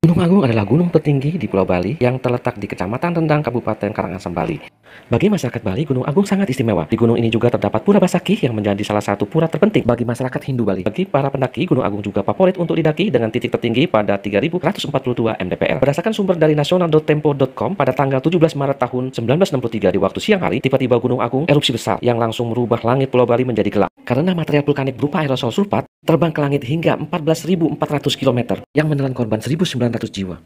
Gunung Agung adalah gunung tertinggi di Pulau Bali yang terletak di Kecamatan Rendang, Kabupaten Karangasem, Bali. Bagi masyarakat Bali, Gunung Agung sangat istimewa. Di gunung ini juga terdapat Pura Basaki yang menjadi salah satu pura terpenting bagi masyarakat Hindu Bali. Bagi para pendaki, Gunung Agung juga favorit untuk didaki dengan titik tertinggi pada 3.142 mdpl. Berdasarkan sumber dari nasional.tempo.com, pada tanggal 17 Maret tahun 1963 di waktu siang hari, tiba-tiba Gunung Agung erupsi besar yang langsung merubah langit Pulau Bali menjadi gelap. Karena material vulkanik berupa aerosol sulfat, terbang ke langit hingga 14.400 km yang menelan korban 1.900 jiwa.